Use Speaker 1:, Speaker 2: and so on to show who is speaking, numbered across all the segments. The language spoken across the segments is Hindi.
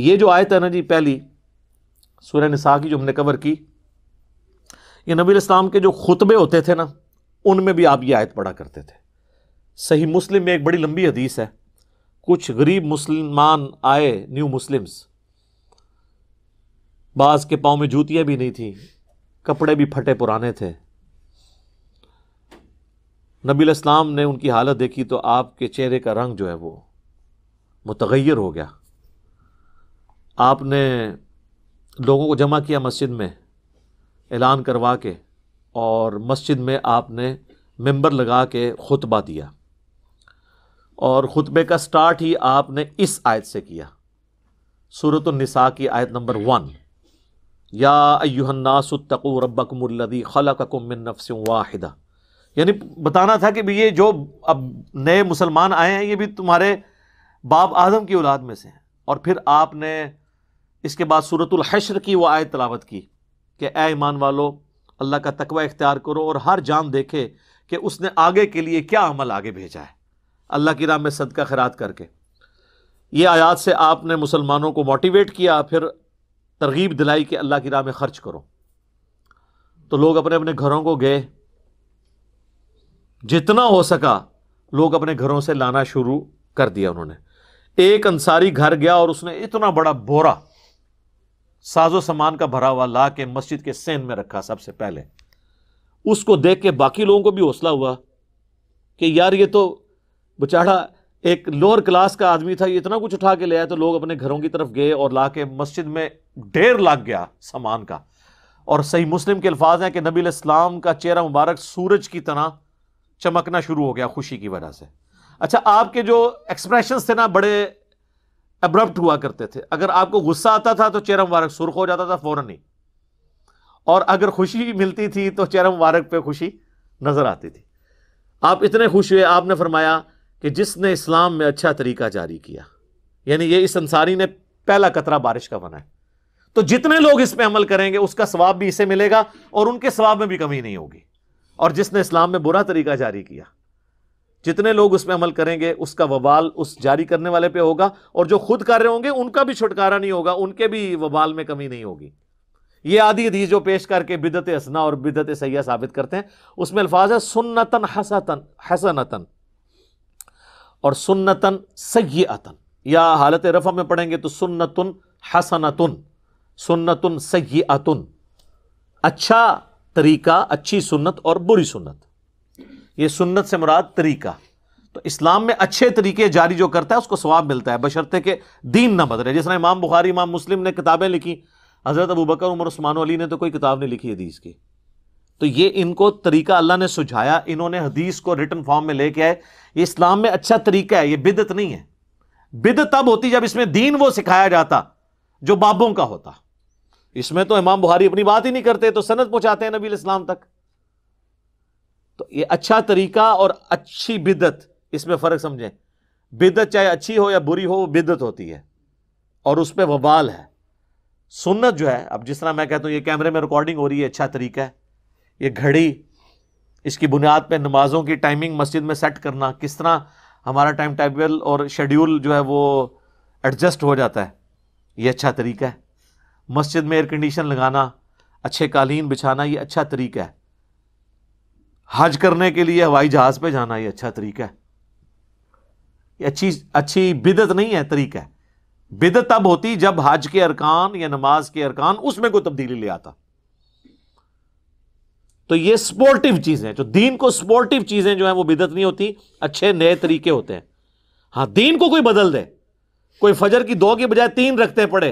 Speaker 1: ये जो आयत है ना जी पहली सूर्य निसा की जो हमने कवर की ये नबी इस्लाम के जो खुतबे होते थे ना उनमें भी आप ये आयत पढ़ा करते थे सही मुस्लिम में एक बड़ी लंबी हदीस है कुछ गरीब मुसलमान आए न्यू मुस्लिम्स बाज के पाँव में जूतियाँ भी नहीं थी कपड़े भी फटे पुराने थे नबी इस्लाम ने उनकी हालत देखी तो आपके चेहरे का रंग जो है वो मुतगैर हो गया आपने लोगों को जमा किया मस्जिद में ऐलान करवा के और मस्जिद में आपने मेंबर लगा के खुतबा दिया और ख़ुतबे का स्टार्ट ही आपने इस आयत से किया सूरत निसा की आयत नंबर वन या अयुहन्नासतकू रबकमल्लदी खलकमिन नफ्स वाहिदा यानी बताना था कि भी ये जो अब नए मुसलमान आए हैं ये भी तुम्हारे बाप आदम की औलाद में से हैं और फिर आपने इसके बाद सूरतुल हश्र की वह आय तलावत की कि ए ईमान वालो अल्लाह का तकवा इख्तियार करो और हर जान देखे कि उसने आगे के लिए क्या अमल आगे भेजा है अल्लाह की राम में सदका खरात करके ये आयात से आपने मुसलमानों को मोटिवेट किया फिर तरगीब दिलाई कि अल्लाह की राम में ख़र्च करो तो लोग अपने अपने घरों को गए जितना हो सका लोग अपने घरों से लाना शुरू कर दिया उन्होंने एक अंसारी घर गया और उसने इतना बड़ा बोरा साजो सामान का भरा हुआ ला के मस्जिद के सेन में रखा सबसे पहले उसको देख के बाकी लोगों को भी हौसला हुआ कि यार ये तो बेचारा एक लोअर क्लास का आदमी था ये इतना कुछ उठा के ले आया तो लोग अपने घरों की तरफ गए और ला के मस्जिद में ढेर लग गया सामान का और सही मुस्लिम के अल्फाज हैं कि नबी इस्लाम का चेहरा मुबारक सूरज की तरह चमकना शुरू हो गया खुशी की वजह से अच्छा आपके जो एक्सप्रेशन थे ना बड़े अब्रप्ट हुआ करते थे अगर आपको गुस्सा आता था तो चेहरा वारक सुर्ख हो जाता था फौरन ही और अगर खुशी मिलती थी तो चेहरा वारक पे खुशी नज़र आती थी आप इतने खुश हुए आपने फरमाया कि जिसने इस्लाम में अच्छा तरीका जारी किया यानी ये इस अंसारी ने पहला कतरा बारिश का बनाया तो जितने लोग इस पर अमल करेंगे उसका स्वाब भी इसे मिलेगा और उनके स्वाब में भी कमी नहीं होगी और जिसने इस्लाम में बुरा तरीका जारी किया जितने लोग उसमें अमल करेंगे उसका वबाल उस जारी करने वाले पे होगा और जो खुद कर रहे होंगे उनका भी छुटकारा नहीं होगा उनके भी वबाल में कमी नहीं होगी ये आदि अधीज जो पेश करके बिदत हसना और बिदत सयाह साबित करते हैं उसमें अल्फाज है सुन्नतन हसतन हसनतन और सुन्नतन आतन या हालत रफा में पढ़ेंगे तो सुन्नतन हसनतन सुन्नतन आतन अच्छा तरीका अच्छी सुन्नत और बुरी सुन्नत ये सुन्नत से मुराद तरीका तो इस्लाम में अच्छे तरीके जारी जो करता है उसको स्वाब मिलता है बशरते के दीन ना बदले जिस तरह इमाम बुखारी इमाम मुस्लिम ने किताबें लिखी हज़रत अबू बकर उमर उस्मान अली ने तो कोई किताब नहीं लिखी हदीस की तो ये इनको तरीका अल्लाह ने सुझाया इन्होंने हदीस को रिटर्न फॉर्म में लेके आए ये इस्लाम में अच्छा तरीका है ये बिदत नहीं है बिद तब होती जब इसमें दीन वो सिखाया जाता जो बाबों का होता इसमें तो इमाम बुहारी अपनी बात ही नहीं करते तो सनत पहुंचाते हैं नबी इस्लाम तक तो ये अच्छा तरीका और अच्छी बिदत इसमें फ़र्क समझें बिदत चाहे अच्छी हो या बुरी हो वो बिदत होती है और उस पर वबाल है सुन्नत जो है अब जिस तरह मैं कहता हूँ ये कैमरे में रिकॉर्डिंग हो रही है अच्छा तरीका है ये घड़ी इसकी बुनियाद पर नमाज़ों की टाइमिंग मस्जिद में सेट करना किस तरह हमारा टाइम टेबल और शेड्यूल जो है वो एडजस्ट हो जाता है ये अच्छा तरीका है मस्जिद में एयर कंडीशन लगाना अच्छे कालीन बिछाना ये अच्छा तरीका है हज करने के लिए हवाई जहाज़ पे जाना ये अच्छा तरीका है ये अच्छी अच्छी बिदत नहीं है तरीका है बिदत तब होती जब हज के अरकान या नमाज के अरकान उसमें कोई तब्दीली ले आता तो ये स्पोर्टिव चीज़ें जो दीन को स्पोर्टिव चीज़ें जो है वो बिदत नहीं होती अच्छे नए तरीके होते हैं हाँ दीन को कोई बदल दे कोई फजर की दो की बजाय तीन रखते पड़े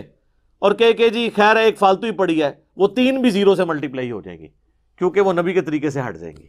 Speaker 1: और कह के जी खैर है एक फालतू ही पड़ी है वो तीन भी जीरो से मल्टीप्लाई हो जाएगी क्योंकि वो नबी के तरीके से हट जाएंगी